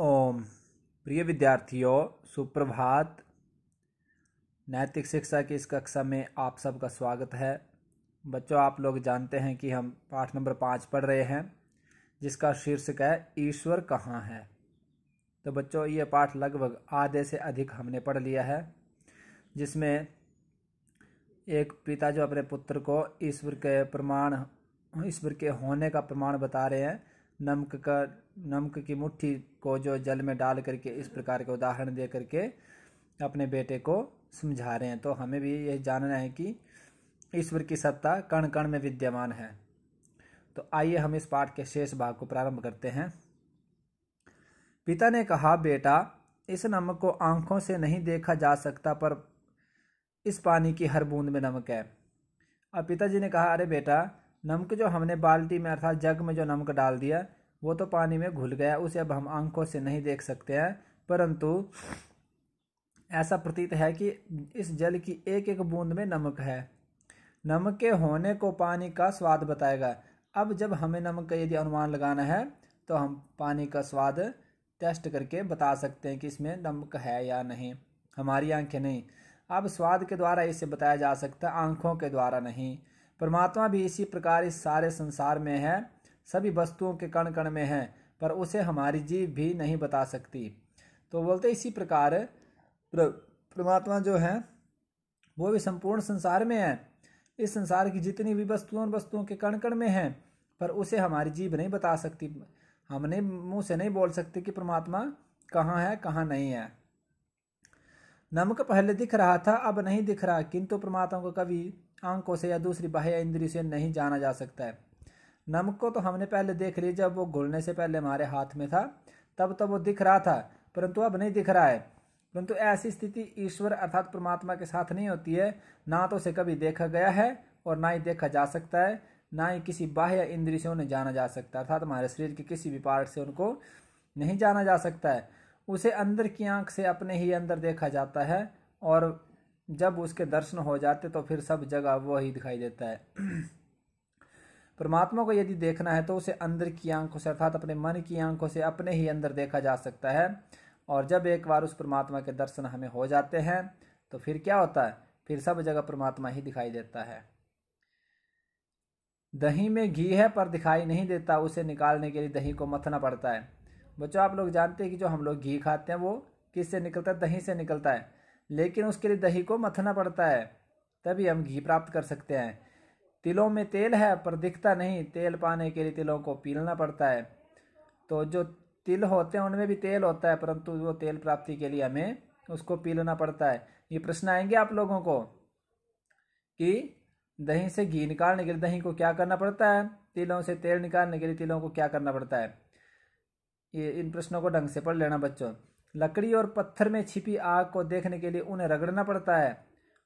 ओम प्रिय विद्यार्थियों सुप्रभात नैतिक शिक्षा की इस कक्षा में आप सबका स्वागत है बच्चों आप लोग जानते हैं कि हम पाठ नंबर पाँच पढ़ रहे हैं जिसका शीर्षक है ईश्वर कहाँ है तो बच्चों ये पाठ लगभग आधे से अधिक हमने पढ़ लिया है जिसमें एक पिता जो अपने पुत्र को ईश्वर के प्रमाण ईश्वर के होने का प्रमाण बता रहे हैं नमक का नमक की मुट्ठी को जो जल में डाल करके इस प्रकार के उदाहरण दे करके अपने बेटे को समझा रहे हैं तो हमें भी यह जानना है कि ईश्वर की सत्ता कण कण में विद्यमान है तो आइए हम इस पाठ के शेष भाग को प्रारंभ करते हैं पिता ने कहा बेटा इस नमक को आंखों से नहीं देखा जा सकता पर इस पानी की हर बूंद में नमक है अब पिताजी ने कहा अरे बेटा नमक जो हमने बाल्टी में अर्थात जग में जो नमक डाल दिया वो तो पानी में घुल गया उसे अब हम आंखों से नहीं देख सकते हैं परंतु ऐसा प्रतीत है कि इस जल की एक एक बूंद में नमक है नमक के होने को पानी का स्वाद बताएगा अब जब हमें नमक का यदि अनुमान लगाना है तो हम पानी का स्वाद टेस्ट करके बता सकते हैं कि इसमें नमक है या नहीं हमारी आंखें नहीं अब स्वाद के द्वारा इसे बताया जा सकता है आँखों के द्वारा नहीं परमात्मा भी इसी प्रकार इस सारे संसार में है सभी वस्तुओं के कण कण में है पर उसे हमारी जीव भी नहीं बता सकती तो बोलते इसी प्रकार परमात्मा जो है वो भी संपूर्ण संसार में है इस संसार की जितनी भी वस्तुओं वस्तुओं के कण कण में है पर उसे हमारी जीव नहीं बता सकती हमने मुँह से नहीं बोल सकते कि परमात्मा कहाँ है कहाँ नहीं है नमक पहले दिख रहा था अब नहीं दिख रहा किंतु परमात्मा को कभी आंखों से या दूसरी बाह्य इंद्रियों से नहीं जाना जा सकता है नमक को तो हमने पहले देख लिया जब वो घुलने से पहले हमारे हाथ में था तब तो वो दिख रहा था परंतु अब नहीं दिख रहा है परंतु ऐसी स्थिति ईश्वर अर्थात परमात्मा के साथ नहीं होती है ना तो उसे कभी देखा गया है और ना ही देखा जा सकता है ना ही किसी बाह्य इंद्रिय से उन्हें जाना जा सकता है अर्थात हमारे शरीर के किसी भी पार्ट से उनको नहीं जाना जा सकता है उसे अंदर की आंख से अपने ही अंदर देखा जाता है और जब उसके दर्शन हो जाते तो फिर सब जगह वो ही दिखाई देता है परमात्मा को यदि देखना है तो उसे अंदर की आंखों से अर्थात अपने मन की आंखों से अपने ही अंदर देखा जा सकता है और जब एक बार उस परमात्मा के दर्शन हमें हो जाते हैं तो फिर क्या होता है फिर सब जगह परमात्मा ही दिखाई देता है दही में घी है पर दिखाई नहीं देता उसे निकालने के लिए दही को मथना पड़ता है बच्चों आप लोग जानते हैं कि जो हम लोग घी खाते हैं वो किससे निकलता है दही से निकलता है लेकिन उसके लिए दही को मथना पड़ता है तभी हम घी प्राप्त कर सकते हैं तिलों में तेल है पर दिखता नहीं तेल पाने के लिए तिलों को पीलना पड़ता है तो जो तिल होते हैं उनमें भी तेल होता है परंतु वो तेल प्राप्ति के लिए हमें उसको पीलना पड़ता है ये प्रश्न आएंगे आप लोगों को कि दही से घी निकालने के लिए दही को क्या करना पड़ता है तिलों से तेल निकालने के लिए तिलों को क्या करना पड़ता है ये इन प्रश्नों को ढंग से पढ़ लेना बच्चों लकड़ी और पत्थर में छिपी आग को देखने के लिए उन्हें रगड़ना पड़ता है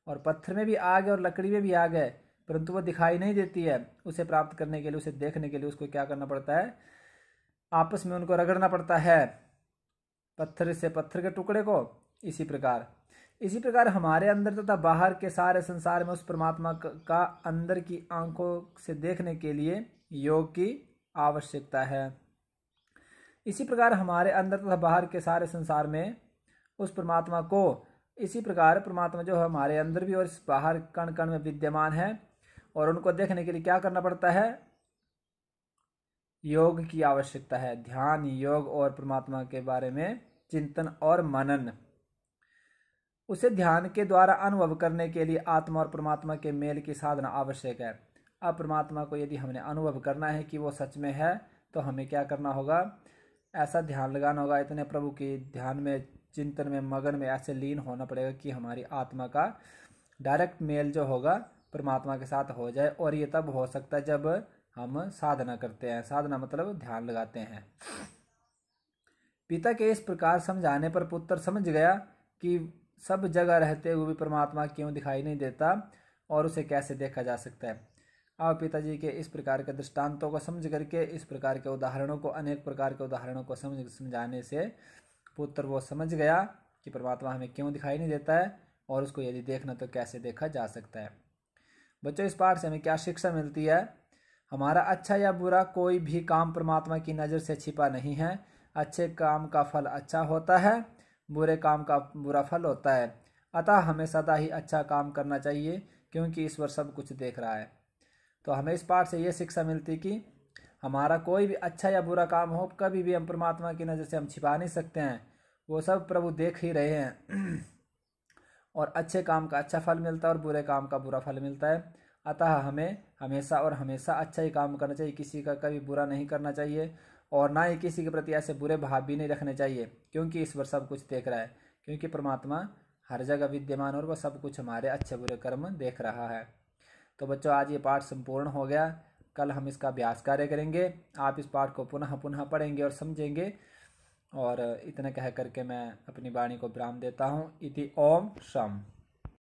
और पत्थर में भी आग है और लकड़ी में भी आग है परंतु वह दिखाई नहीं देती है उसे प्राप्त करने के लिए उसे देखने के लिए उसको क्या करना पड़ता है आपस में उनको रगड़ना पड़ता है पत्थर से पत्थर के टुकड़े को इसी प्रकार इसी प्रकार हमारे अंदर तथा बाहर के सारे संसार में उस परमात्मा का अंदर की आंखों से देखने के लिए योग की आवश्यकता है इसी प्रकार हमारे अंदर तथा बाहर के सारे संसार में उस परमात्मा को इसी प्रकार परमात्मा जो हमारे अंदर भी और बाहर कण कण में विद्यमान है और उनको देखने के लिए क्या करना पड़ता है योग की आवश्यकता है ध्यान योग और परमात्मा के बारे में चिंतन और मनन उसे ध्यान के द्वारा अनुभव करने के लिए आत्मा और परमात्मा के मेल की साधना आवश्यक है अब परमात्मा को यदि हमने अनुभव करना है कि वो सच में है तो हमें क्या करना होगा ऐसा ध्यान लगाना होगा इतने प्रभु के ध्यान में चिंतन में मगन में ऐसे लीन होना पड़ेगा कि हमारी आत्मा का डायरेक्ट मेल जो होगा परमात्मा के साथ हो जाए और ये तब हो सकता है जब हम साधना करते हैं साधना मतलब ध्यान लगाते हैं पिता के इस प्रकार समझाने पर पुत्र समझ गया कि सब जगह रहते हुए भी परमात्मा क्यों दिखाई नहीं देता और उसे कैसे देखा जा सकता है अब पिताजी के इस प्रकार के दृष्टांतों को समझ करके इस प्रकार के उदाहरणों को अनेक प्रकार के उदाहरणों को समझ समझाने से पुत्र वो समझ गया कि परमात्मा हमें क्यों दिखाई नहीं देता है और उसको यदि देखना तो कैसे देखा जा सकता है बच्चों इस पाठ से हमें क्या शिक्षा मिलती है हमारा अच्छा या बुरा कोई भी काम परमात्मा की नज़र से छिपा नहीं है अच्छे काम का फल अच्छा होता है बुरे काम का बुरा फल होता है अतः हमें सदा ही अच्छा काम करना चाहिए क्योंकि ईश्वर सब कुछ देख रहा है तो हमें इस पाठ से ये शिक्षा मिलती कि हमारा कोई भी अच्छा या बुरा काम हो कभी भी हम परमात्मा की नज़र से हम छिपा नहीं सकते हैं वो सब प्रभु देख ही रहे हैं और अच्छे काम का अच्छा फल मिलता है और बुरे काम का बुरा फल मिलता है अतः हमें हमेशा और हमेशा अच्छा ही काम करना चाहिए किसी का कभी बुरा नहीं करना चाहिए और ना ही किसी के प्रति ऐसे बुरे भाव भी नहीं रखने चाहिए क्योंकि ईश्वर सब कुछ देख रहा है क्योंकि परमात्मा हर जगह विद्यमान और वह सब कुछ हमारे अच्छे बुरे कर्म देख रहा है तो बच्चों आज ये पाठ संपूर्ण हो गया कल हम इसका अभ्यास कार्य करेंगे आप इस पाठ को पुनः पुनः पढ़ेंगे और समझेंगे और इतना कह करके मैं अपनी वाणी को विराम देता हूँ इति ओम शम